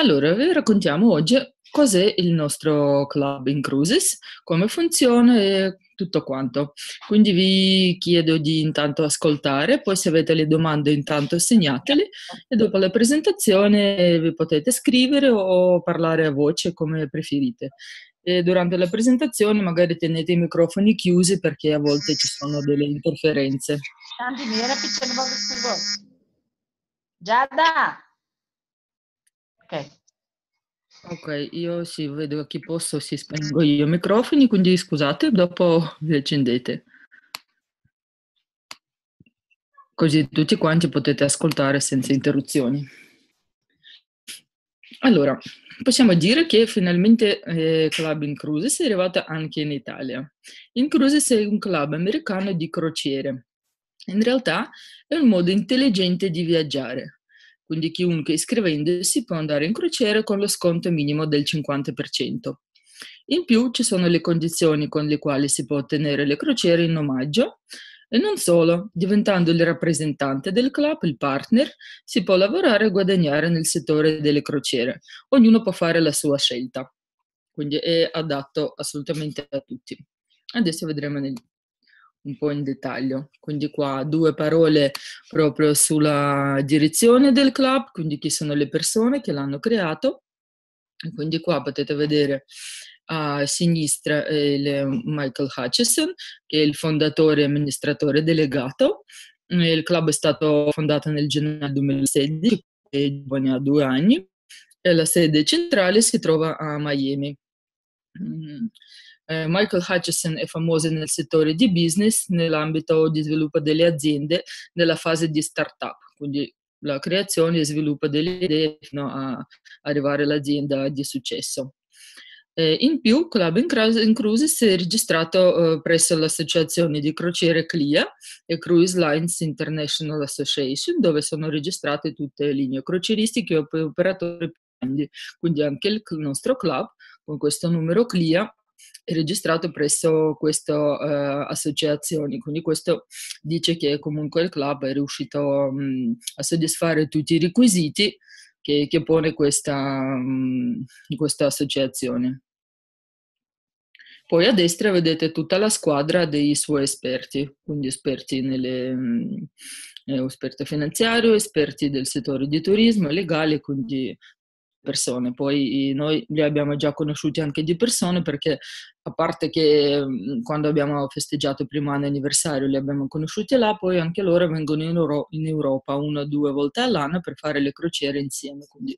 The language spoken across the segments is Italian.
Allora, vi raccontiamo oggi cos'è il nostro club in Cruises, come funziona e tutto quanto. Quindi vi chiedo di intanto ascoltare, poi se avete le domande intanto segnatele e dopo la presentazione vi potete scrivere o parlare a voce come preferite. E durante la presentazione magari tenete i microfoni chiusi perché a volte ci sono delle interferenze. Giada! Ok. Ok, io sì, vedo a chi posso, si spengo io i microfoni, quindi scusate, dopo vi accendete. Così tutti quanti potete ascoltare senza interruzioni. Allora, possiamo dire che finalmente eh, Club in Cruises è arrivata anche in Italia. In Cruises è un club americano di crociere. In realtà è un modo intelligente di viaggiare, quindi chiunque iscrivendosi può andare in crociera con lo sconto minimo del 50%. In più ci sono le condizioni con le quali si può ottenere le crociere in omaggio e non solo, diventando il rappresentante del club, il partner, si può lavorare e guadagnare nel settore delle crociere. Ognuno può fare la sua scelta, quindi è adatto assolutamente a tutti. Adesso vedremo nel un po' in dettaglio. Quindi qua due parole proprio sulla direzione del club, quindi chi sono le persone che l'hanno creato. Quindi qua potete vedere a sinistra eh, Michael Hutchison, che è il fondatore e amministratore delegato. Il club è stato fondato nel gennaio 2016, e ha due anni, e la sede centrale si trova a Miami. Mm. Eh, Michael Hutchison è famoso nel settore di business, nell'ambito di sviluppo delle aziende, nella fase di startup, quindi la creazione e sviluppo delle idee fino a arrivare all'azienda di successo. Eh, in più, Club in Cruises è registrato eh, presso l'associazione di crociere CLIA e Cruise Lines International Association, dove sono registrate tutte le linee crocieristiche e operatori più grandi. quindi anche il nostro club con questo numero CLIA registrato presso questa uh, eh, associazioni, quindi questo dice che comunque il club è riuscito mh, a soddisfare tutti i requisiti che, che pone questa, mh, questa associazione. Poi a destra vedete tutta la squadra dei suoi esperti, quindi esperti nelle, eh, esperto finanziario, esperti del settore di turismo, legale, quindi persone, poi noi li abbiamo già conosciuti anche di persone perché a parte che mhmm, quando abbiamo festeggiato il primo anno anniversario li abbiamo conosciuti là, poi anche loro vengono in, Euro- in Europa una o due volte all'anno per fare le crociere insieme, quindi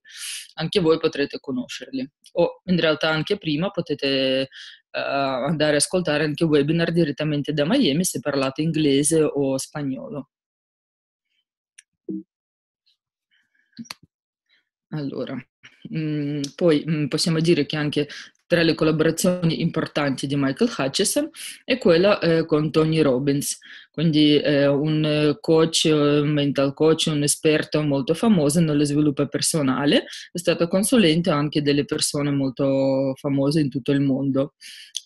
anche voi potrete conoscerli. O in realtà anche prima potete uh, andare a ascoltare anche webinar direttamente da Miami se parlate inglese o spagnolo. Allora, Mm, poi mm, possiamo dire che anche tra le collaborazioni importanti di Michael Hutchison è quella eh, con Tony Robbins, quindi eh, un coach, un mental coach, un esperto molto famoso nello sviluppo personale, è stato consulente anche delle persone molto famose in tutto il mondo,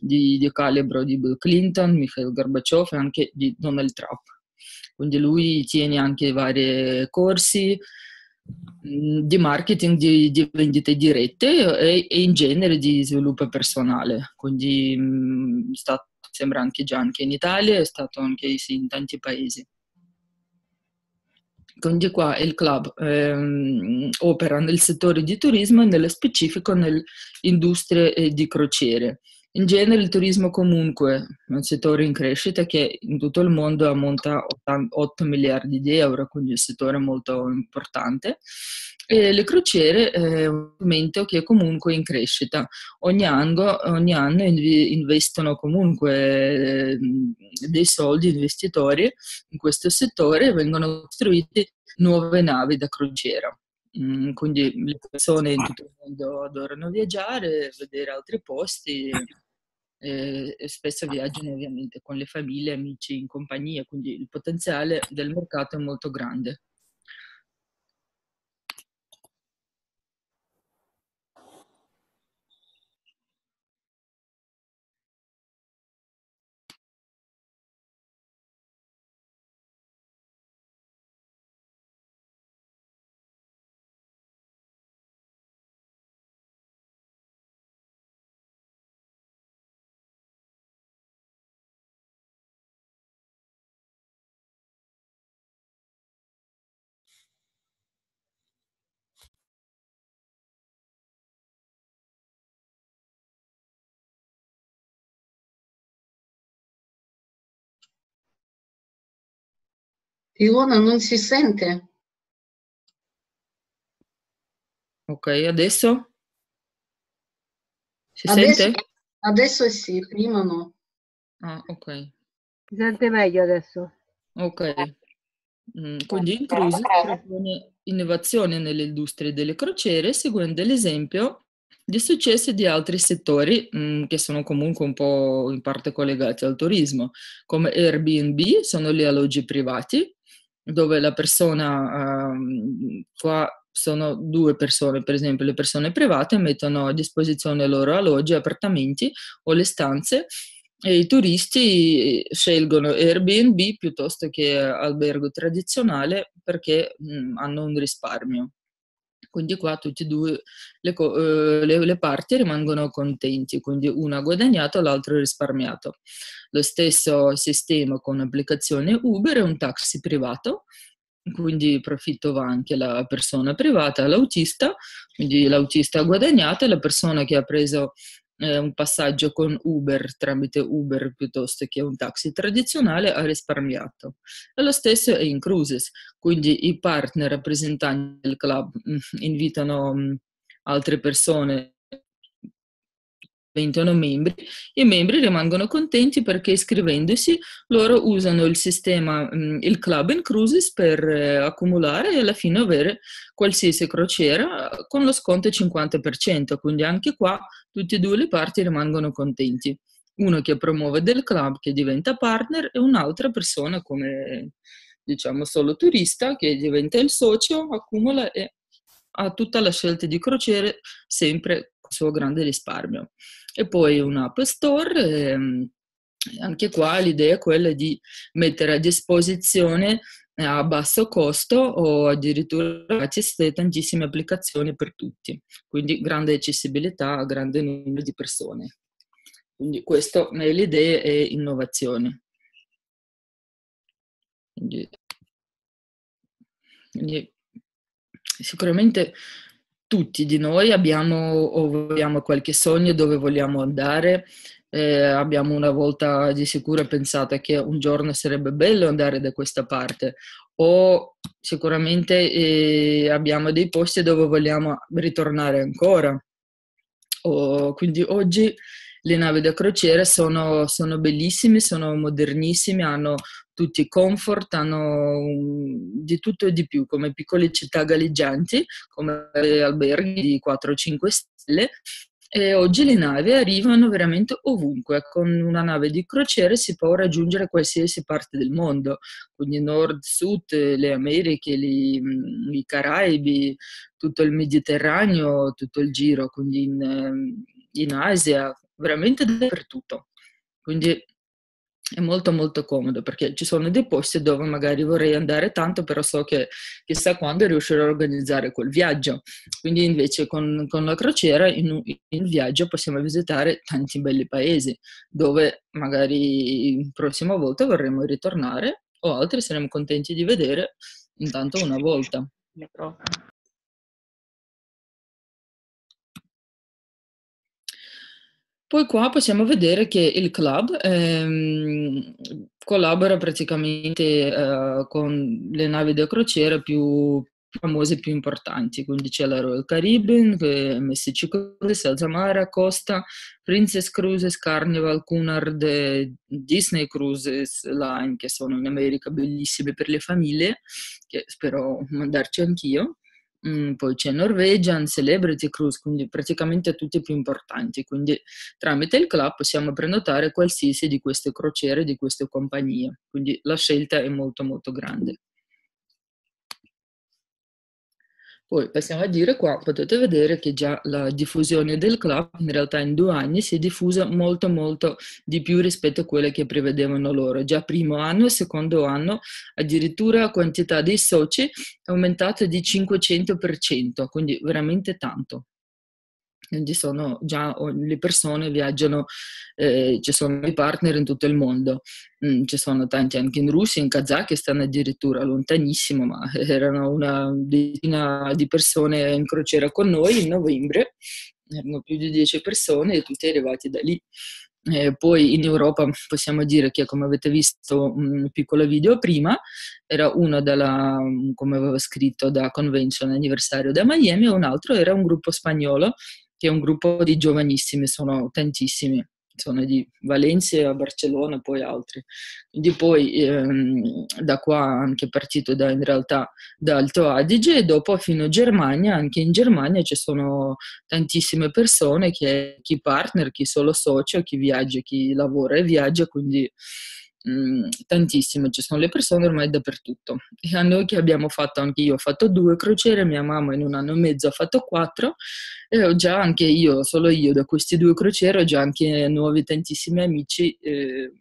di, di calibro di Bill Clinton, Michael Gorbachev e anche di Donald Trump. Quindi lui tiene anche vari corsi, Mm, di marketing, di, di vendite dirette e, e, in genere di sviluppo personale. Quindi mh, mm, stato, sembra anche già anche in Italia, è stato anche sì, in tanti paesi. Quindi qua il club ehm, opera nel settore di turismo e nello specifico nell'industria eh, di crociere. In genere il turismo comunque è un settore in crescita che in tutto il mondo ammonta 8 miliardi di euro, quindi un settore molto importante. E le crociere è eh, un momento che è comunque in crescita. Ogni anno, ogni anno investono comunque eh, dei soldi investitori in questo settore e vengono costruite nuove navi da crociera mm, quindi le persone in tutto il mondo adorano viaggiare, vedere altri posti eh, spesso ah. viaggiano ovviamente con le famiglie, amici in compagnia, quindi il potenziale del mercato è molto grande. Ilona non si sente. Ok, adesso? Si adesso, sente? Adesso sì, prima no. Ah, ok. Si sente meglio adesso. Ok. Quindi con gli intrusi propone innovazione nelle industrie delle crociere seguendo l'esempio di successi di altri settori mh, che sono comunque un po' in parte collegati al turismo, come Airbnb, sono gli alloggi privati, dove la persona, eh, qua sono due persone, per esempio le persone private mettono a disposizione loro alloggi, appartamenti o le stanze e i turisti scelgono Airbnb piuttosto che albergo tradizionale perché mh, hanno un risparmio. Quindi qua tutte e due le, eh, le, le parti rimangono contenti, quindi una ha guadagnato, l'altra ha risparmiato. Lo stesso sistema con applicazione Uber è un taxi privato quindi profitto va anche la persona privata, l'autista, quindi l'autista ha guadagnato, e la persona che ha preso eh, un passaggio con Uber tramite Uber piuttosto che un taxi tradizionale ha risparmiato. E lo stesso è in cruises, quindi i partner rappresentanti del club mh, mm, invitano mh, mm, altre persone 21 membri, i membri rimangono contenti perché iscrivendosi loro usano il sistema, mm, il club in cruises per eh, accumulare e alla fine avere qualsiasi crociera con lo sconto 50%, quindi anche qua tutte e due le parti rimangono contenti. Uno che promuove del club che diventa partner e un'altra persona come diciamo solo turista che diventa il socio, accumula e ha tutta la scelta di crociere sempre suo grande risparmio. E poi un App store. E, ehm, anche qua l'idea è quella di mettere a disposizione eh, a basso costo o addirittura gratis tantissime applicazioni per tutti, quindi grande accessibilità a grande numero di persone. Quindi questo nell'idea è innovazione. Quindi, quindi sicuramente tutti di noi abbiamo o vogliamo qualche sogno dove vogliamo andare. Eh, abbiamo una volta di sicuro pensato che un giorno sarebbe bello andare da questa parte o sicuramente eh, abbiamo dei posti dove vogliamo ritornare ancora. O, quindi oggi le navi da crociera sono, sono bellissime, sono modernissime, hanno tutti i comfort, comfortano di tutto e di più, come piccole città galleggianti, come alberghi di 4-5 stelle. E oggi le navi arrivano veramente ovunque, con una nave di crociere si può raggiungere qualsiasi parte del mondo, quindi nord, sud, le Americhe, li, mm, i Caraibi, tutto il Mediterraneo, tutto il giro, quindi in, mm, in Asia, veramente dappertutto. Quindi è molto molto comodo perché ci sono dei posti dove magari vorrei andare tanto però so che chissà quando riuscirò a organizzare quel viaggio quindi invece con, con la crociera in, in viaggio possiamo visitare tanti belli paesi dove magari prossima volta vorremmo ritornare o altri saremo contenti di vedere intanto una volta Poi qua possiamo vedere che il club ehm, collabora praticamente eh, con le navi da crociera più famose e più importanti, quindi c'è la Royal Caribbean, MSC Cruises, Azamara, Costa, Princess Cruises, Carnival, Cunard, Disney Cruises Line, che sono in America bellissime per le famiglie, che spero mandarci anch'io. Mm, poi c'è Norwegian, Celebrity Cruise, quindi praticamente tutti i più importanti. Quindi tramite il club possiamo prenotare qualsiasi di queste crociere, di queste compagnie. Quindi la scelta è molto molto grande. Poi passiamo a dire qua, potete vedere che già la diffusione del club in realtà in due anni si è diffusa molto molto di più rispetto a quelle che prevedevano loro. Già primo anno e secondo anno addirittura la quantità dei soci è aumentata di 500%, quindi veramente tanto. Quindi sono già le persone viaggiano, eh, ci sono i partner in tutto il mondo, mm, ci sono tanti anche in Russia, in Kazakistan addirittura, lontanissimo, ma erano una decina di persone in crociera con noi in novembre, erano più di dieci persone e tutti arrivati da lì. Eh, poi in Europa possiamo dire che, come avete visto un piccolo video prima, era uno dalla, come avevo scritto, da Convention Anniversario da Miami e un altro era un gruppo spagnolo che è un gruppo di giovanissimi, sono tantissimi, sono di Valencia a Barcellona, poi altri. Quindi poi ehm, da qua anche partito da, in realtà da Alto Adige e dopo fino a Germania, anche in Germania ci sono tantissime persone che chi partner, chi solo socio, chi viaggia, chi lavora e viaggia, quindi mh, mm, tantissime, ci sono le persone ormai dappertutto. E a noi che abbiamo fatto, anche io ho fatto due crociere, mia mamma in un anno e mezzo ha fatto quattro e ho già anche io, solo io da questi due crociere ho già anche nuovi tantissimi amici. Eh,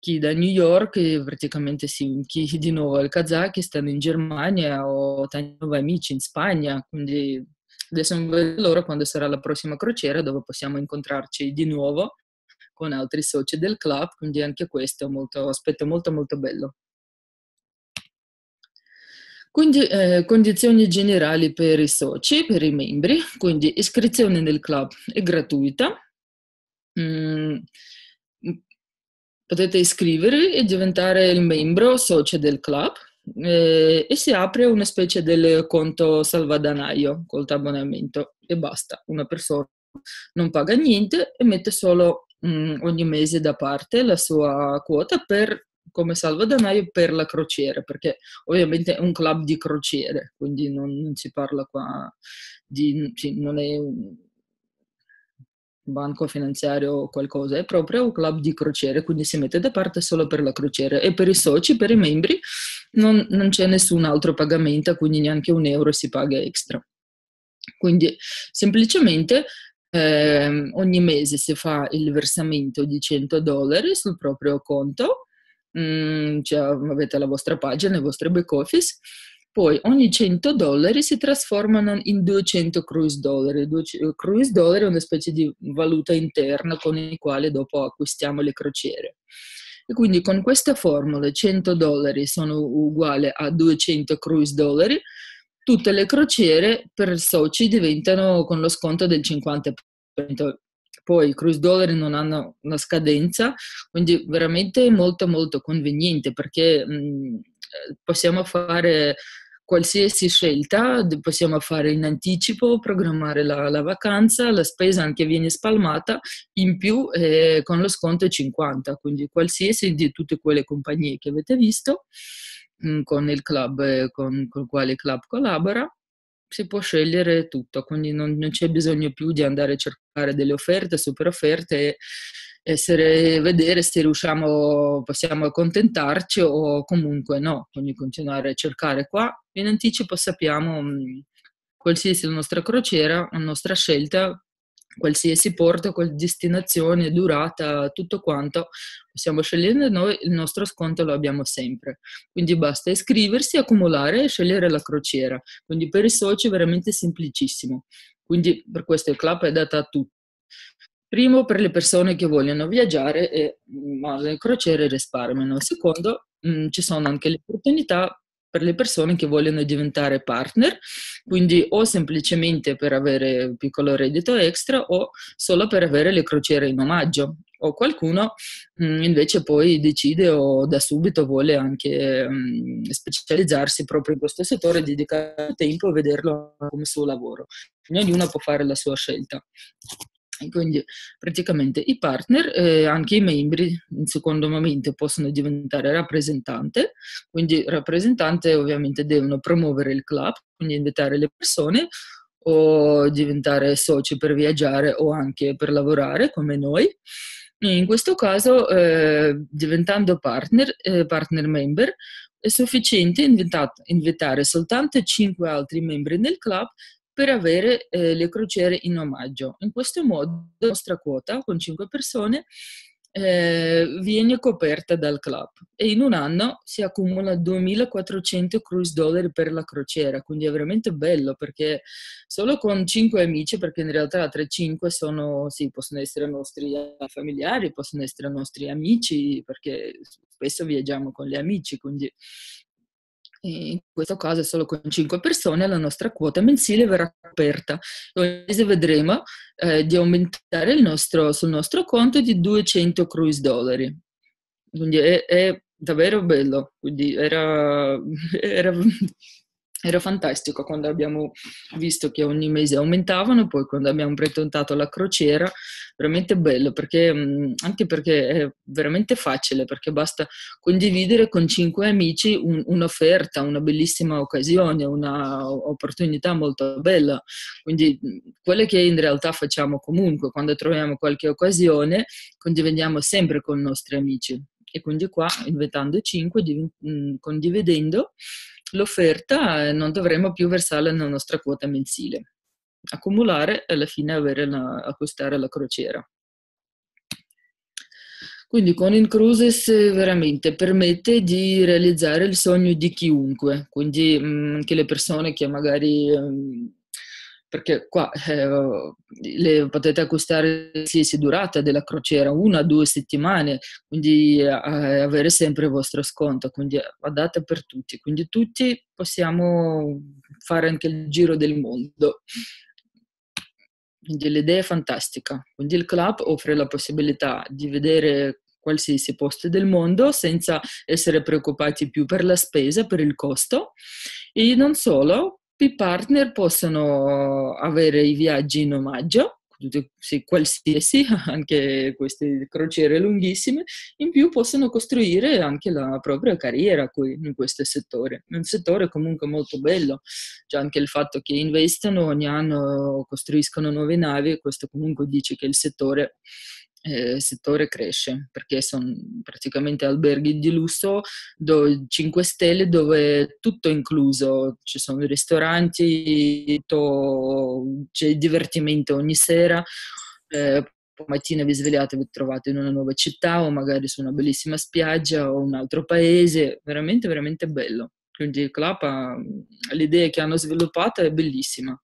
chi da New York, praticamente sì, chi di nuovo al Kazakistan, in Germania, ho tanti nuovi amici in Spagna, quindi adesso non vedo loro quando sarà la prossima crociera dove possiamo incontrarci di nuovo con altri soci del club, quindi anche questo è un aspetto molto molto bello. Quindi eh, condizioni generali per i soci, per i membri, quindi iscrizione nel club è gratuita, mm, mm potete iscrivervi e diventare il membro socio del club eh, e si apre una specie del conto salvadanaio col abbonamento e basta, una persona non paga niente e mette solo mh, mm, ogni mese da parte la sua quota per, come salvadanaio per la crociera, perché ovviamente è un club di crociere, quindi non, non si parla qua di... non è un banco finanziario o qualcosa, è proprio un club di crociere, quindi si mette da parte solo per la crociera e per i soci, per i membri, non, non c'è nessun altro pagamento, quindi neanche un euro si paga extra. Quindi semplicemente eh, ogni mese si fa il versamento di 100 dollari sul proprio conto, mm, cioè avete la vostra pagina, il vostro back office, poi ogni 100 dollari si trasformano in 200 cruise dollari. Eh, cruise dollari è una specie di valuta interna con la quale dopo acquistiamo le crociere. E quindi con questa formula 100 dollari sono uguali a 200 cruise dollari, tutte le crociere per soci diventano con lo sconto del 50%. Poi i cruise dollari non hanno una scadenza, quindi veramente molto molto conveniente perché mh, mm, eh, possiamo fare qualsiasi scelta, possiamo fare in anticipo, programmare la, la, vacanza, la spesa anche viene spalmata in più eh, con lo sconto 50, quindi qualsiasi di tutte quelle compagnie che avete visto Mm, con il club eh, con, con il quale il club collabora, si può scegliere tutto, quindi non, non, c'è bisogno più di andare a cercare delle offerte, super offerte essere, vedere se riusciamo, possiamo accontentarci o comunque no, quindi continuare a cercare qua. In anticipo sappiamo mh, mm, qualsiasi nostra crociera, la nostra scelta, qualsiasi porto, qual destinazione, durata, tutto quanto possiamo scegliere noi, il nostro sconto lo abbiamo sempre. Quindi basta iscriversi, accumulare e scegliere la crociera. Quindi per i soci è veramente semplicissimo. Quindi per questo il club è data a tutti. Primo, per le persone che vogliono viaggiare e ma le crociere risparmiano. Secondo, mh, mm, ci sono anche le opportunità per le persone che vogliono diventare partner, quindi o semplicemente per avere un piccolo reddito extra o solo per avere le crociere in omaggio o qualcuno mm, invece poi decide o da subito vuole anche mm, specializzarsi proprio in questo settore, dedicare tempo e vederlo come suo lavoro. Ognuno può fare la sua scelta. Quindi praticamente i partner, eh, anche i membri, in secondo momento possono diventare rappresentante, quindi rappresentante ovviamente devono promuovere il club, quindi invitare le persone o diventare soci per viaggiare o anche per lavorare come noi. E in questo caso, eh, diventando partner, eh, partner member, è sufficiente invitare soltanto 5 altri membri nel club per avere eh, le crociere in omaggio. In questo modo la nostra quota con 5 persone eh, viene coperta dal club e in un anno si accumula 2400 cruise dollari per la crociera, quindi è veramente bello perché solo con 5 amici, perché in realtà altre 5 sono, sì, possono essere nostri familiari, possono essere nostri amici, perché spesso viaggiamo con gli amici, quindi in questo caso solo con 5 persone, la nostra quota mensile verrà coperta. Ogni mese vedremo eh, di aumentare il nostro, sul nostro conto di 200 cruise dollari. Quindi è, è davvero bello, Quindi era, era era fantastico quando abbiamo visto che ogni mese aumentavano, poi quando abbiamo pretentato la crociera, veramente bello, perché, anche perché è veramente facile, perché basta condividere con cinque amici un, un'offerta, una bellissima occasione, un'opportunità molto bella. Quindi quelle che in realtà facciamo comunque, quando troviamo qualche occasione, condividiamo sempre con i nostri amici. E quindi qua, inventando cinque, condividendo, l'offerta non dovremo più versare la nostra quota mensile, accumulare e alla fine una, acquistare la crociera. Quindi con Incruises veramente permette di realizzare il sogno di chiunque, quindi mh, mm, anche le persone che magari mh, mm, perché qua eh, le potete acquistare qualsiasi durata della crociera, una o due settimane, quindi eh, avere sempre il vostro sconto, quindi eh, adatta per tutti, quindi tutti possiamo fare anche il giro del mondo. Quindi l'idea è fantastica, quindi il club offre la possibilità di vedere qualsiasi posto del mondo senza essere preoccupati più per la spesa, per il costo e non solo, i partner possano avere i viaggi in omaggio, qualsiasi, anche queste crociere lunghissime, in più possono costruire anche la propria carriera qui, in questo settore. È un settore comunque molto bello, c'è anche il fatto che investano ogni anno, costruiscono nuove navi, questo comunque dice che il settore eh, il settore cresce perché sono praticamente alberghi di lusso do, 5 stelle dove tutto è incluso, ci sono ristoranti, tutto, c'è divertimento ogni sera. Eh, mattina vi svegliate e vi trovate in una nuova città o magari su una bellissima spiaggia o un altro paese, veramente veramente bello. Quindi Clapa, mm, l'idea che hanno sviluppato è bellissima,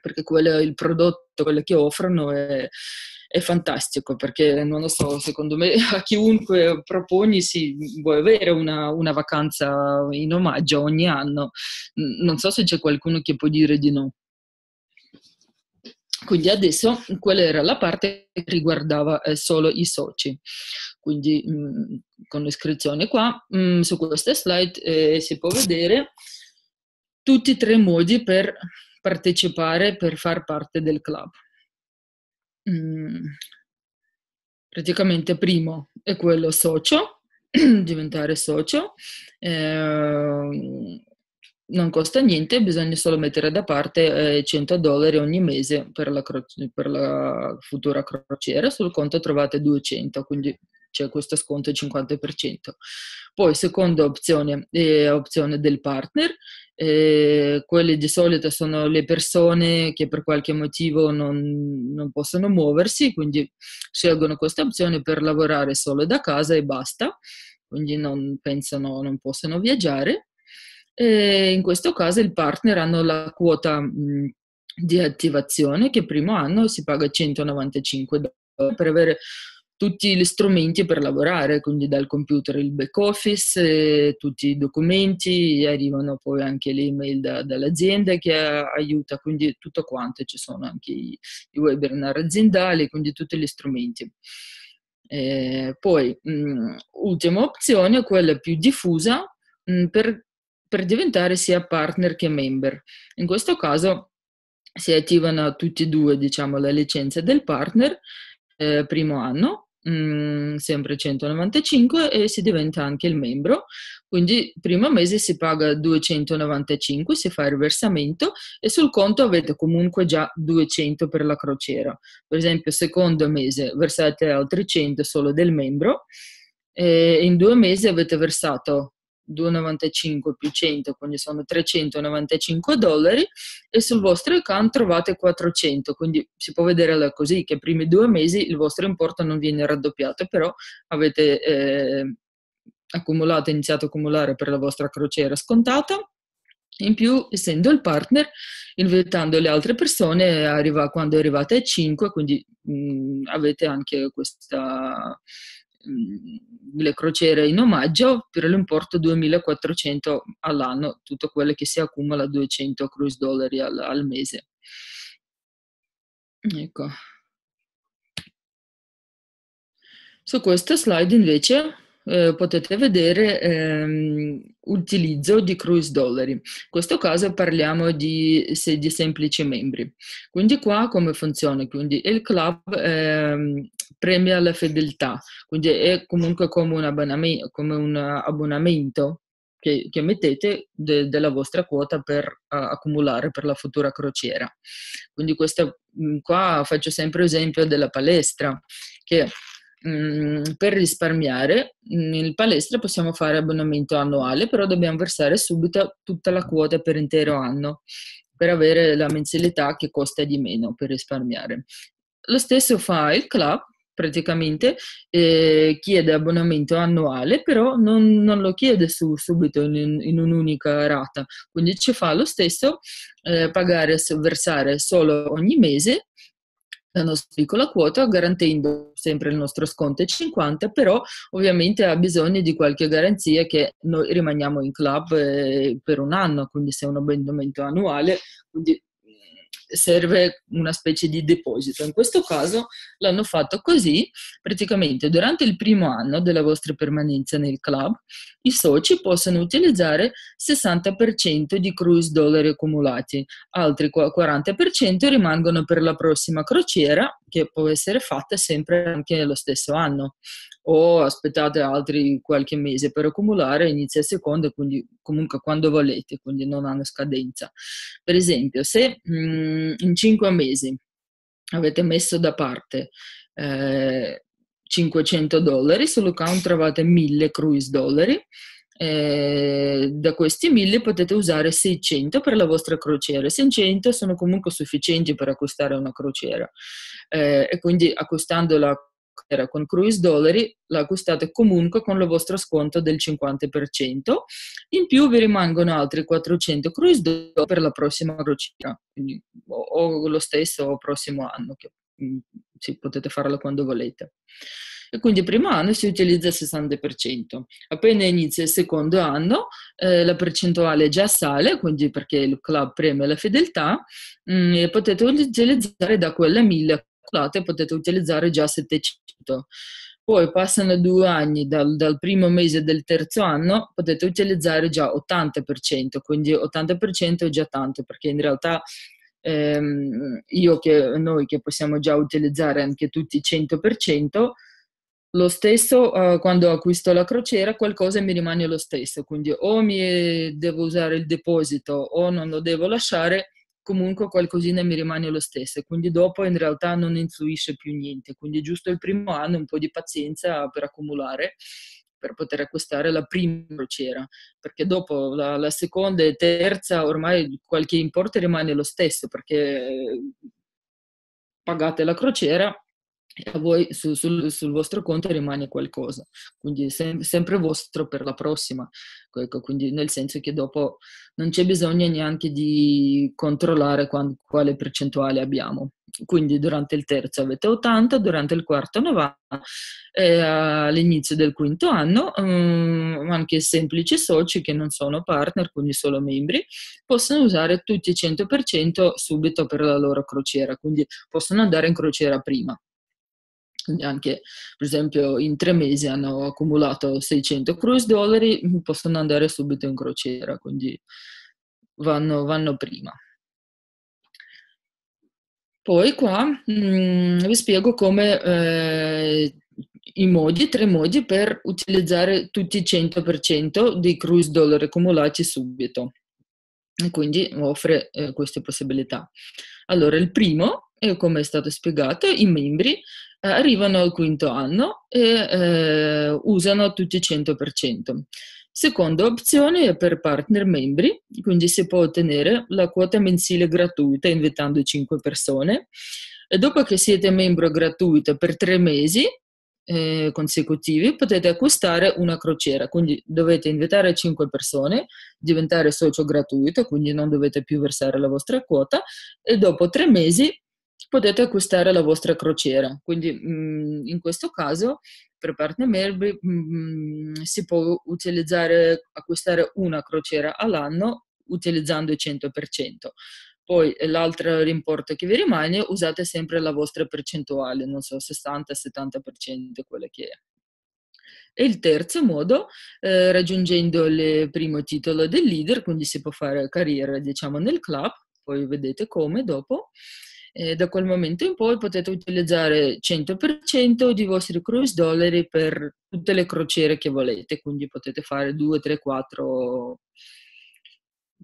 perché quello, il prodotto, quello che offrono è, è fantastico perché, non lo so, secondo me a chiunque proponi si vuole avere una, una vacanza in omaggio ogni anno. Non so se c'è qualcuno che può dire di no. Quindi adesso quella era la parte che riguardava eh, solo i soci. Quindi mh, mm, con l'iscrizione qua, mh, mm, su questa slide eh, si può vedere tutti e tre modi per partecipare, per far parte del club. Mm. praticamente primo è quello socio, diventare socio, eh, non costa niente, bisogna solo mettere da parte eh, 100 dollari ogni mese per la, cro- per la, futura crociera, sul conto trovate 200, quindi c'è questo sconto del 50%. Poi seconda opzione è eh, opzione del partner, eh, quelle di solito sono le persone che per qualche motivo non, non possono muoversi, quindi scelgono questa opzione per lavorare solo da casa e basta, quindi non pensano, non possono viaggiare. E in questo caso il partner hanno la quota mh, di attivazione che primo anno si paga 195 dollari per avere tutti gli strumenti per lavorare, quindi dal computer il back office, tutti i documenti, arrivano poi anche le email da, dall'azienda che aiuta, quindi tutto quanto, ci sono anche i, i webinar aziendali, quindi tutti gli strumenti. Eh, poi, mh, mm, ultima opzione, quella più diffusa, mh, mm, per, per diventare sia partner che member. In questo caso si attivano tutti e due, diciamo, la licenza del partner eh, primo anno Mm, sempre 195 e si diventa anche il membro. Quindi primo mese si paga 295, si fa il versamento e sul conto avete comunque già 200 per la crociera. Per esempio, secondo mese versate altri 100 solo del membro e in due mesi avete versato 2,95 più 100, quindi sono 395 dollari e sul mm. vostro account trovate 400, quindi si può vedere così che i primi due mesi il vostro importo non viene raddoppiato, però avete eh, accumulato, iniziato a accumulare per la vostra crociera scontata. In più, essendo il partner, invitando le altre persone, arriva, quando arrivate a 5, quindi mh, mm, avete anche questa Mm, le crociere in omaggio per l'importo 2.400 all'anno, tutto quello che si accumula 200 cruise dollari al, al mese. Ecco. Su questo slide invece eh, potete vedere ehm, utilizzo di cruise dollari. In questo caso parliamo di, se, di semplici membri. Quindi qua come funziona? Quindi il club ehm, premia la fedeltà, quindi è comunque come un, abbonamento, come un abbonamento che, che, mettete de, della vostra quota per uh, accumulare per la futura crociera. Quindi questa, mh, qua faccio sempre esempio della palestra, che Mm, per risparmiare, in palestra possiamo fare abbonamento annuale, però dobbiamo versare subito tutta la quota per intero anno per avere la mensilità che costa di meno per risparmiare. Lo stesso fa il club, praticamente eh, chiede abbonamento annuale, però non, non lo chiede su, subito in, in, un'unica rata, quindi ci fa lo stesso eh, pagare versare solo ogni mese la nostra piccola quota, garantendo sempre il nostro sconto 50, però ovviamente ha bisogno di qualche garanzia che noi rimaniamo in club eh, per un anno, quindi se è un abbondamento annuale, quindi serve una specie di deposito. In questo caso l'hanno fatto così, praticamente durante il primo anno della vostra permanenza nel club, i soci possono utilizzare 60% di cruise dollari accumulati, altri 40% rimangono per la prossima crociera che può essere fatta sempre anche nello stesso anno o aspettate altri qualche mese per accumulare, inizia il secondo e quindi comunque quando volete, quindi non hanno scadenza. Per esempio, se mh, mm, in cinque mesi avete messo da parte eh, 500 dollari, sull'account trovate 1000 cruise dollari, eh, da questi 1000 potete usare 600 per la vostra crociera. 600 sono comunque sufficienti per acquistare una crociera eh, e quindi acquistandola era con Cruise Dollari la acquistate comunque con lo vostro sconto del 50%. In più vi rimangono altri 400 Cruise Dollari per la prossima crociera, o, o lo stesso o prossimo anno, che mm, sì, potete farlo quando volete. E quindi primo anno si utilizza il 60%. Appena inizia il secondo anno eh, la percentuale già sale, quindi perché il club preme la fedeltà, mh, mm, potete utilizzare da quella 1000 calcolate potete utilizzare già 700. Poi passano due anni, dal, dal primo mese del terzo anno potete utilizzare già 80%, quindi 80% è già tanto perché in realtà ehm, io che noi che possiamo già utilizzare anche tutti i 100%, lo stesso eh, quando acquisto la crociera qualcosa mi rimane lo stesso, quindi o mi devo usare il deposito o non lo devo lasciare, comunque qualcosina mi rimane lo stesso e quindi dopo in realtà non influisce più niente, quindi giusto il primo anno un po' di pazienza per accumulare per poter acquistare la prima crociera, perché dopo la, la seconda e terza ormai qualche importo rimane lo stesso perché eh, pagate la crociera a voi su, sul, sul, vostro conto rimane qualcosa, quindi sem- sempre vostro per la prossima, ecco, quindi nel senso che dopo non c'è bisogno neanche di controllare quando, quale percentuale abbiamo. Quindi durante il terzo avete 80, durante il quarto 90 e all'inizio del quinto anno um, anche semplici soci che non sono partner, quindi solo membri, possono usare tutti i 100% subito per la loro crociera, quindi possono andare in crociera prima quindi anche per esempio in tre mesi hanno accumulato 600 cruise dollari, possono andare subito in crociera, quindi vanno, vanno prima. Poi qua mh, mm, vi spiego come eh, i modi, tre modi per utilizzare tutti i 100% dei cruise dollari accumulati subito. E quindi offre eh, queste possibilità. Allora, il primo, come è stato spiegato, i membri eh, arrivano al quinto anno e eh, usano tutti il 100%. Seconda opzione è per partner membri, quindi si può ottenere la quota mensile gratuita invitando 5 persone. E dopo che siete membro gratuito per tre mesi, eh, consecutivi potete acquistare una crociera, quindi dovete invitare 5 persone, diventare socio gratuito, quindi non dovete più versare la vostra quota e dopo 3 mesi potete acquistare la vostra crociera. Quindi mh, mm, in questo caso per partner Merby mm, si può utilizzare, acquistare una crociera all'anno utilizzando il 100%. Poi eh, l'altro importo che vi rimane, usate sempre la vostra percentuale, non so, 60-70%, quella che è. E il terzo modo, eh, raggiungendo il primo titolo del leader, quindi si può fare carriera diciamo nel club, poi vedete come dopo. Eh, da quel momento in poi potete utilizzare 100% di vostri cruise dollari per tutte le crociere che volete, quindi potete fare 2, 3, 4,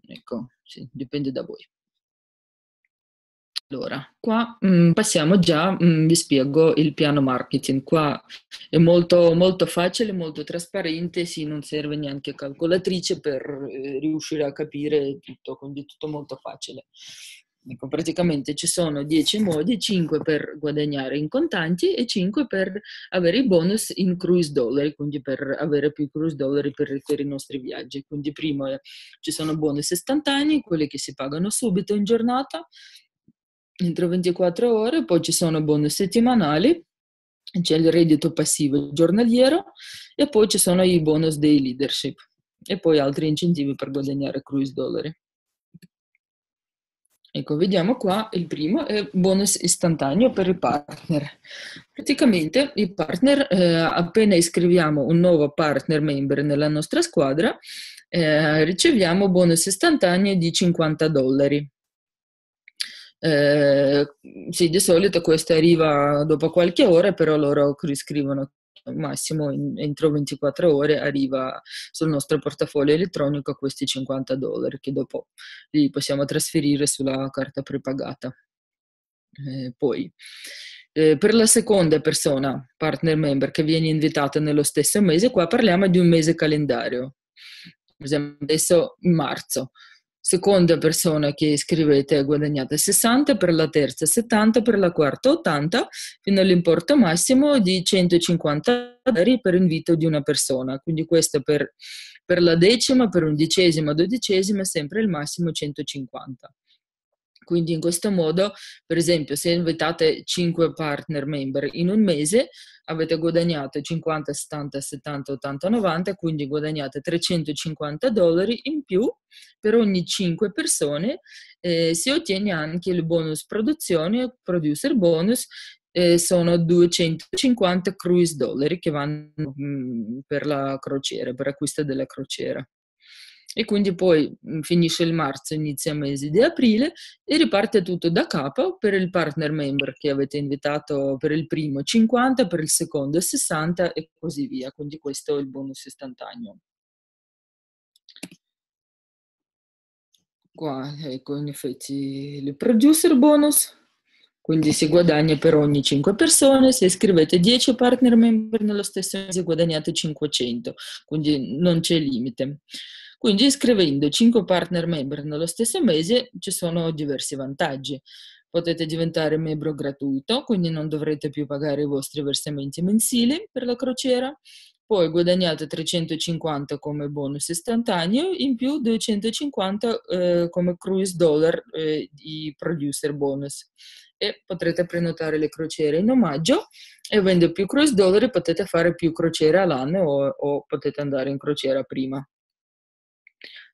ecco, sì, dipende da voi. Allora, qua mh, mm, passiamo già, mh, mm, vi spiego il piano marketing. Qua è molto, molto facile, molto trasparente, sì, non serve neanche calcolatrice per eh, riuscire a capire tutto, quindi tutto molto facile. Ecco, praticamente ci sono 10 modi, 5 per guadagnare in contanti e 5 per avere i bonus in cruise dollari, quindi per avere più cruise dollari per, per i nostri viaggi. Quindi primo ci sono bonus istantanei, quelli che si pagano subito in giornata, entro 24 ore, poi ci sono bonus settimanali, c'è il reddito passivo giornaliero e poi ci sono i bonus dei leadership e poi altri incentivi per guadagnare cruise dollari. Ecco, vediamo qua il primo è bonus istantaneo per i partner. Praticamente i partner, eh, appena iscriviamo un nuovo partner member nella nostra squadra, eh, riceviamo bonus istantanei di 50 dollari eh, sì, di solito questo arriva dopo qualche ora, però loro scrivono massimo in, entro 24 ore arriva sul nostro portafoglio elettronico questi 50 dollari che dopo li possiamo trasferire sulla carta prepagata. Eh, poi eh, per la seconda persona, partner member, che viene invitata nello stesso mese, qua parliamo di un mese calendario. adesso in marzo seconda persona che scrivete guadagnate 60, per la terza 70, per la quarta 80, fino all'importo massimo di 150 dollari per invito di una persona. Quindi questo per, per la decima, per undicesima, dodicesima, sempre il massimo 150. Quindi in questo modo, per esempio, se invitate 5 partner member in un mese, avete guadagnato 50, 70, 70, 80, 90, quindi guadagnate 350 dollari in più per ogni 5 persone. Eh, si ottiene anche il bonus produzione, producer bonus, eh, sono 250 cruise dollari che vanno mh, mm, per la crociera, per acquisto della crociera e quindi poi finisce il marzo, inizia il mese di aprile e riparte tutto da capo per il partner member che avete invitato per il primo 50, per il secondo 60 e così via. Quindi questo è il bonus istantaneo. Qua, ecco, in effetti il producer bonus, quindi si guadagna per ogni 5 persone, se iscrivete 10 partner member nello stesso mese guadagnate 500, quindi non c'è limite. Quindi iscrivendo 5 partner member nello stesso mese ci sono diversi vantaggi. Potete diventare membro gratuito, quindi non dovrete più pagare i vostri versamenti mensili per la crociera. Poi guadagnate 350 come bonus istantaneo, in più 250 eh, come cruise dollar eh, di producer bonus. E potrete prenotare le crociere in omaggio e avendo più cruise dollari potete fare più crociere all'anno o, o potete andare in crociera prima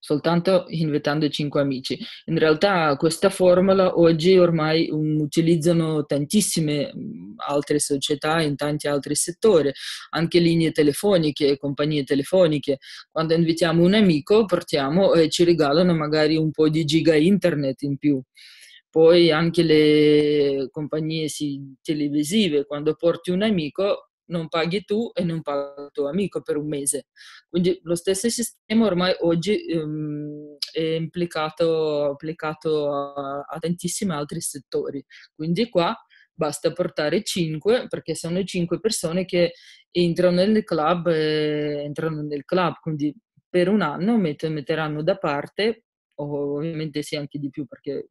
soltanto invitando cinque amici. In realtà questa formula oggi ormai um, utilizzano tantissime mm, altre società in tanti altri settori, anche linee telefoniche, compagnie telefoniche. Quando invitiamo un amico portiamo e ci regalano magari un po' di giga internet in più poi anche le compagnie televisive, quando porti un amico non paghi tu e non paga il tuo amico per un mese. Quindi lo stesso sistema ormai oggi um, è applicato a, a, tantissimi altri settori. Quindi qua basta portare 5 perché sono 5 persone che entrano nel club, eh, entrano nel club, quindi per un anno met- metteranno da parte, ovviamente sì anche di più perché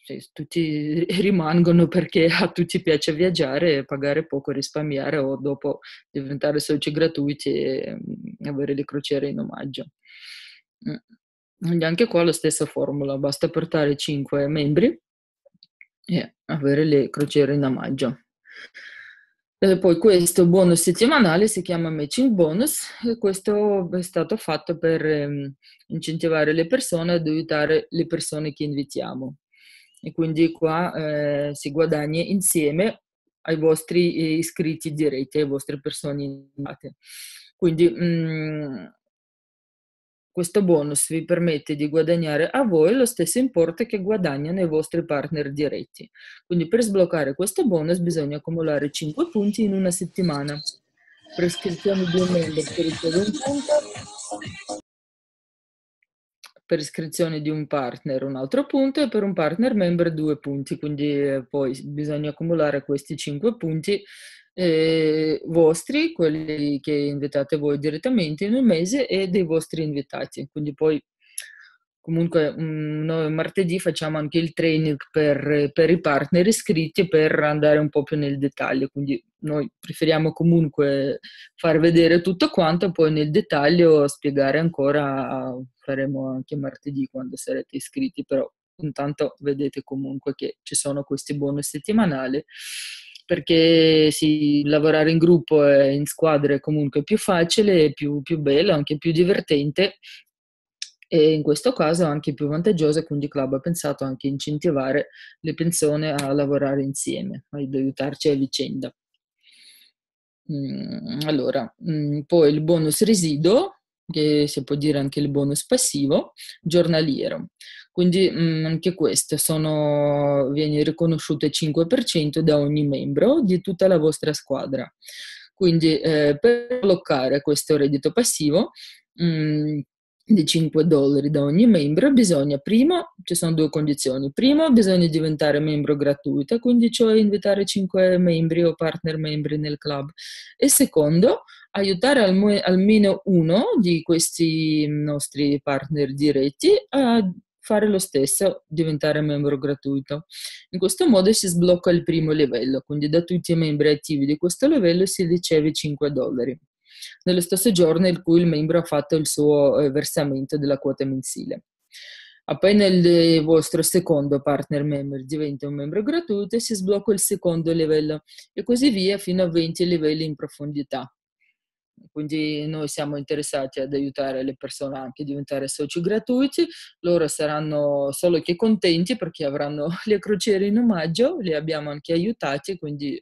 cioè, tutti rimangono perché a tutti piace viaggiare, pagare poco, risparmiare o dopo diventare soci gratuiti e mm, avere le crociere in omaggio. Mm. Quindi anche qua la stessa formula, basta portare 5 membri e avere le crociere in omaggio. E poi questo bonus settimanale si chiama matching bonus e questo è stato fatto per mm, incentivare le persone ad aiutare le persone che invitiamo e quindi qua eh, si guadagna insieme ai vostri eh, iscritti diretti, alle vostre persone inviate. Quindi mh, mm, questo bonus vi permette di guadagnare a voi lo stesso importo che guadagnano i vostri partner diretti. Quindi per sbloccare questo bonus bisogna accumulare 5 punti in una settimana. Prescrizione di un membro per ricevere un punto, per iscrizione di un partner un altro punto e per un partner member due punti, quindi eh, poi bisogna accumulare questi cinque punti eh, vostri, quelli che invitate voi direttamente in un mese e dei vostri invitati. Quindi poi comunque mm, noi martedì facciamo anche il training per, per, i partner iscritti per andare un po' più nel dettaglio, quindi noi preferiamo comunque far vedere tutto quanto e poi nel dettaglio spiegare ancora faremo anche martedì quando sarete iscritti, però intanto vedete comunque che ci sono questi bonus settimanali perché sì, lavorare in gruppo e in squadra è comunque più facile, più, più bello, anche più divertente e in questo caso anche più vantaggioso, quindi il club ha pensato anche incentivare le persone a lavorare insieme, ad aiutarci a vicenda. Mm, allora, mm, poi il bonus residuo, che si può dire anche il bonus passivo, giornaliero. Quindi mh, mm, anche questo sono, viene il 5% da ogni membro di tutta la vostra squadra. Quindi eh, per bloccare questo reddito passivo mh, mm, di 5 dollari da ogni membro bisogna prima, ci sono due condizioni, prima bisogna diventare membro gratuita, quindi cioè invitare 5 membri o partner membri nel club e secondo aiutare almu- almeno uno di questi nostri partner diretti a fare lo stesso, diventare membro gratuito. In questo modo si sblocca il primo livello, quindi da tutti i membri attivi di questo livello si riceve 5 dollari, nello stesso giorno in cui il membro ha fatto il suo eh, versamento della quota mensile. Appena il eh, vostro secondo partner member diventa un membro gratuito, si sblocca il secondo livello e così via fino a 20 livelli in profondità. Quindi noi siamo interessati ad aiutare le persone anche a diventare soci gratuiti, loro saranno solo che contenti perché avranno le crociere in omaggio, li abbiamo anche aiutati, quindi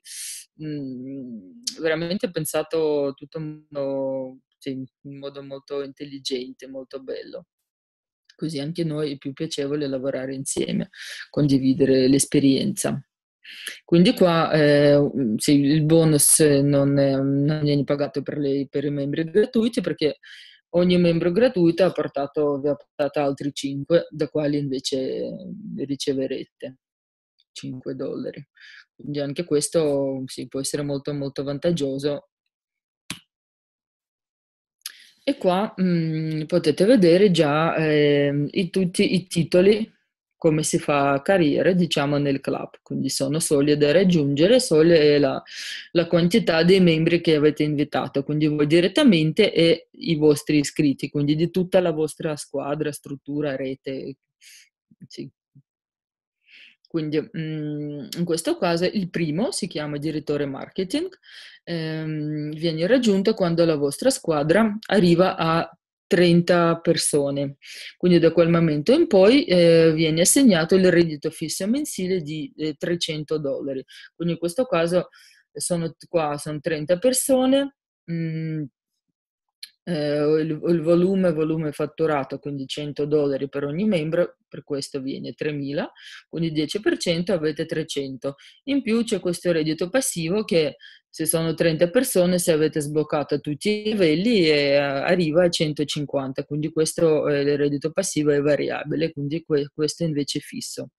mh, mm, veramente pensato tutto in modo molto intelligente, molto bello così anche noi è più piacevole lavorare insieme, condividere l'esperienza. Quindi qua eh, sì, il bonus non, è, non viene pagato per, le, per, i membri gratuiti perché ogni membro gratuito ha portato, vi ha portato altri 5, da quali invece riceverete 5 dollari. Quindi anche questo sì, può essere molto molto vantaggioso e qua mh, mm, potete vedere già eh, i, tutti i titoli come si fa carriera, diciamo, nel club. Quindi sono soli da raggiungere, soglie è la, la, quantità dei membri che avete invitato, quindi voi direttamente e i vostri iscritti, quindi di tutta la vostra squadra, struttura, rete. Sì. Quindi mm, in questo caso il primo si chiama direttore marketing, ehm, viene raggiunto quando la vostra squadra arriva a 30 persone. Quindi da quel momento in poi eh, viene assegnato il reddito fisso mensile di eh, 300 dollari. Quindi in questo caso eh, sono qua sono 30 persone. Mh, mm, eh, il, il, volume, volume fatturato, quindi 100 dollari per ogni membro, per questo viene 3.000, quindi 10% avete 300. In più c'è questo reddito passivo che se sono 30 persone, se avete sbloccato tutti i livelli eh, arriva a 150, quindi questo eh, il reddito passivo è variabile, quindi que- questo invece è fisso.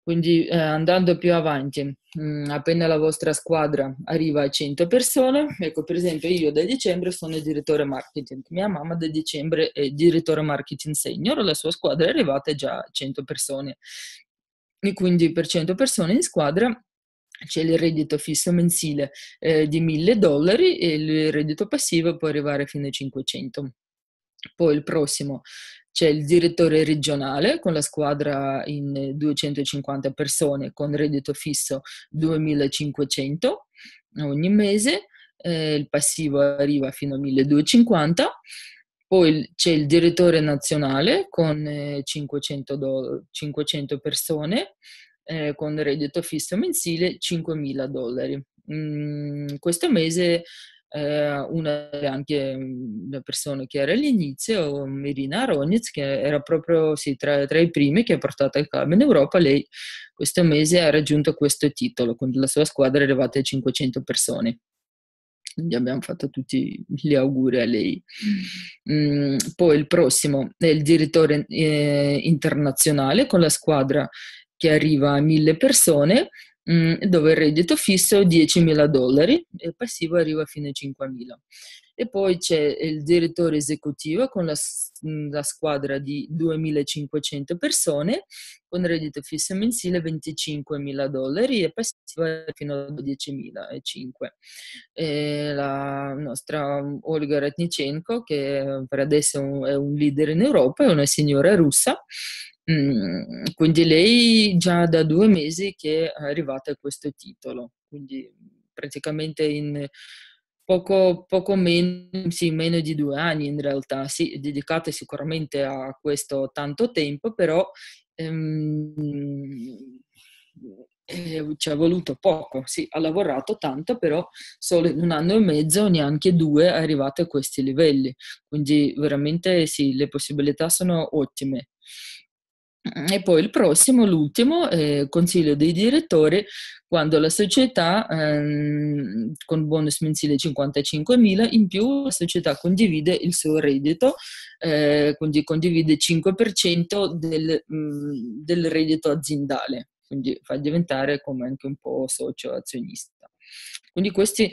Quindi eh, andando più avanti, mh, mm, appena la vostra squadra arriva a 100 persone, ecco per esempio io da dicembre sono il direttore marketing, mia mamma da dicembre è direttore marketing senior, la sua squadra è arrivata già a 100 persone. E quindi per 100 persone in squadra c'è il reddito fisso mensile eh, di 1000 dollari e il reddito passivo può arrivare fino a 500. Poi il prossimo c'è il direttore regionale con la squadra in 250 persone con reddito fisso 2500 ogni mese, eh, il passivo arriva fino a 1250. Poi c'è il direttore nazionale con 500, eh, do- 500 persone eh, con reddito fisso mensile 5.000 dollari. Mm, questo mese eh, una anche mm, le persone che era all'inizio, Irina Aroniz, che era proprio sì, tra, tra, i primi che ha portato il club in Europa, lei questo mese ha raggiunto questo titolo, con la sua squadra è arrivata a 500 persone. Quindi abbiamo fatto tutti gli auguri a lei. Mm, poi il prossimo è il direttore eh, internazionale con la squadra che arriva a mille persone, mh, mm, dove il reddito fisso è 10.000 dollari e il passivo arriva fino a 5.000. E poi c'è il direttore esecutivo con la, mm, la squadra di 2.500 persone, con reddito fisso mensile 25.000 dollari e passivo fino a 10.000 E la nostra mm, Olga Ratnichenko, che per adesso è un leader in Europa, è una signora russa, Mm, quindi lei già da due mesi che è arrivata a questo titolo, quindi praticamente in poco, poco meno, sì, meno, di due anni in realtà, sì, dedicata sicuramente a questo tanto tempo, però ehm, eh, ci ha voluto poco, sì, ha lavorato tanto, però solo in un anno e mezzo, neanche due, è arrivata a questi livelli, quindi veramente sì, le possibilità sono ottime. Mm, e poi il prossimo, l'ultimo, eh, consiglio dei direttori, quando la società ehm, con bonus mensile 55.000 in più la società condivide il suo reddito, eh, quindi condivide il 5% del, mh, mm, del reddito aziendale, quindi fa diventare come anche un po' socio azionista. Quindi questi,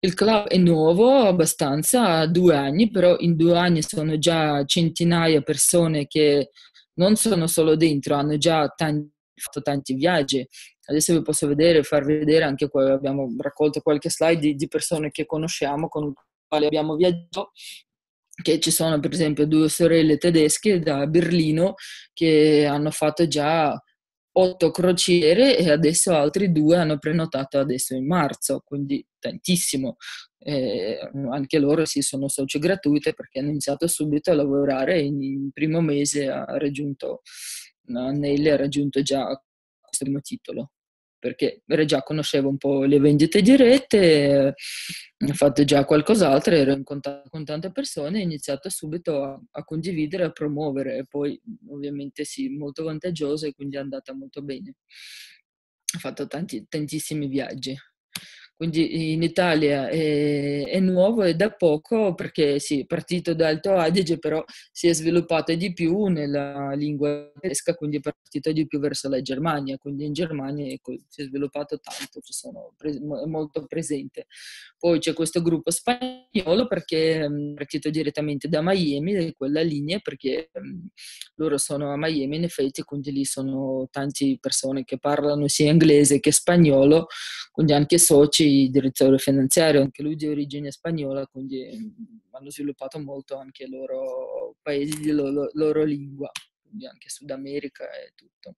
il club è nuovo abbastanza, ha due anni, però in due anni sono già centinaia di persone che non sono solo dentro, hanno già tanti, fatto tanti viaggi. Adesso vi posso vedere, far vedere anche qua, abbiamo raccolto qualche slide di, di persone che conosciamo, con le quali abbiamo viaggiato, che ci sono per esempio due sorelle tedesche da Berlino che hanno fatto già otto crociere e adesso altri due hanno prenotato adesso in marzo, quindi tantissimo. Eh, anche loro si sono soci gratuite perché hanno iniziato subito a lavorare e in primo mese ha raggiunto, Annelli ha raggiunto già questo primo titolo perché già conoscevo un po' le vendite dirette, ho fatto già qualcos'altro, ero in contatto con tante persone e ho iniziato subito a, a, condividere, a promuovere e poi ovviamente sì, molto vantaggioso e quindi è andata molto bene. Ho fatto tanti, tantissimi viaggi quindi in Italia è, è, nuovo e da poco perché sì, partito da Alto Adige però si è sviluppato di più nella lingua tedesca, quindi è partito di più verso la Germania, quindi in Germania ecco, si è sviluppato tanto, è molto presente. Poi c'è questo gruppo spagnolo perché mm, è partito direttamente da Miami, quella linea, perché mm, loro sono a Miami in effetti, quindi lì sono tante persone che parlano sia inglese che spagnolo, quindi anche soci direttore finanziario, anche lui di origine spagnola, quindi mm, hanno sviluppato molto anche i loro paesi, la loro, loro lingua, quindi anche Sud America e tutto.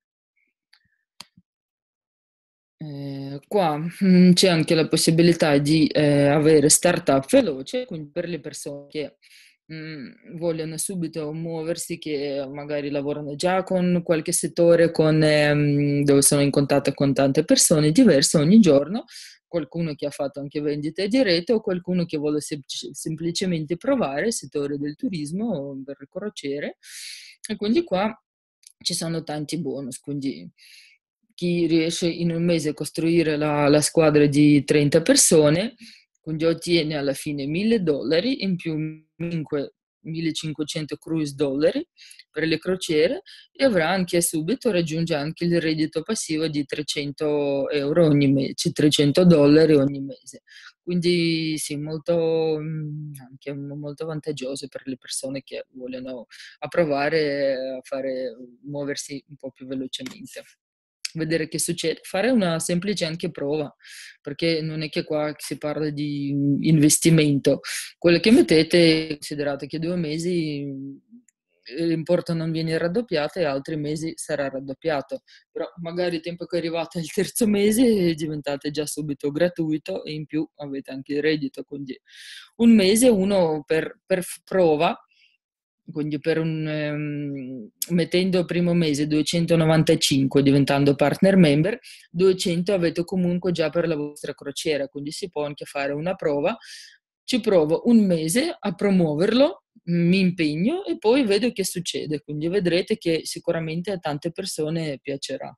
Eh, qua mm, c'è anche la possibilità di eh, avere startup veloce, quindi per le persone che mh, mm, vogliono subito muoversi, che magari lavorano già con qualche settore con, eh, dove sono in contatto con tante persone diverse ogni giorno, qualcuno che ha fatto anche vendite dirette o qualcuno che vuole sem- semplicemente provare il settore del turismo per crociere. E quindi qua ci sono tanti bonus, quindi chi riesce in un mese a costruire la, la squadra di 30 persone, quindi ottiene alla fine 1000 dollari in più 5, 1500 cruise dollari per le crociere e avrà anche subito raggiunge anche il reddito passivo di 300 euro ogni mese, cioè 300 dollari ogni mese. Quindi sì, molto, mm, anche molto vantaggioso per le persone che vogliono provare a fare, muoversi un po' più velocemente vedere che succede, fare una semplice anche prova, perché non è che qua si parla di investimento. Quello che mettete, considerate che due mesi l'importo non viene raddoppiato e altri mesi sarà raddoppiato. Però magari il tempo che arrivate al terzo mese diventate già subito gratuito e in più avete anche il reddito. Quindi un mese uno per, per prova, quindi per un, ehm, mettendo il primo mese 295 diventando partner member, 200 avete comunque già per la vostra crociera, quindi si può anche fare una prova. Ci provo un mese a promuoverlo mi impegno e poi vedo che succede, quindi vedrete che sicuramente a tante persone piacerà.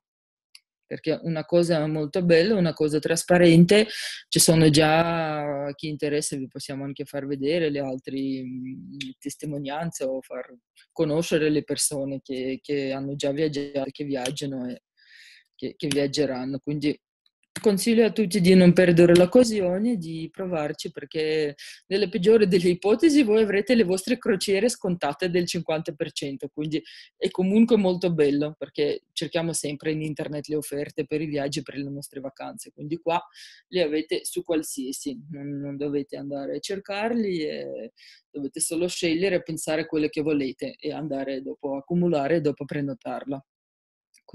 Perché una cosa molto bella, una cosa trasparente, ci sono già chi interessa, vi possiamo anche far vedere le altre mm, testimonianze o far conoscere le persone che, che hanno già viaggiato, che viaggiano e che, che viaggeranno. Quindi Consiglio a tutti di non perdere l'occasione di provarci perché nelle peggiori delle ipotesi voi avrete le vostre crociere scontate del 50%, quindi è comunque molto bello perché cerchiamo sempre in internet le offerte per i viaggi, per le nostre vacanze, quindi qua le avete su qualsiasi, non, non dovete andare a cercarli, dovete solo scegliere e pensare a quelle che volete e andare dopo a accumulare e dopo prenotarla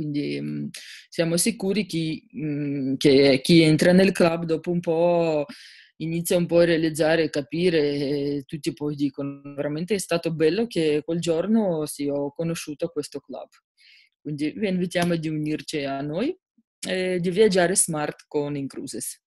quindi mh, mm, siamo sicuri chi, mh, mm, che chi entra nel club dopo un po' inizia un po' a realizzare, e capire, e tutti poi dicono veramente è stato bello che quel giorno sì, ho conosciuto questo club. Quindi vi invitiamo di unirci a noi e di viaggiare smart con Incruises.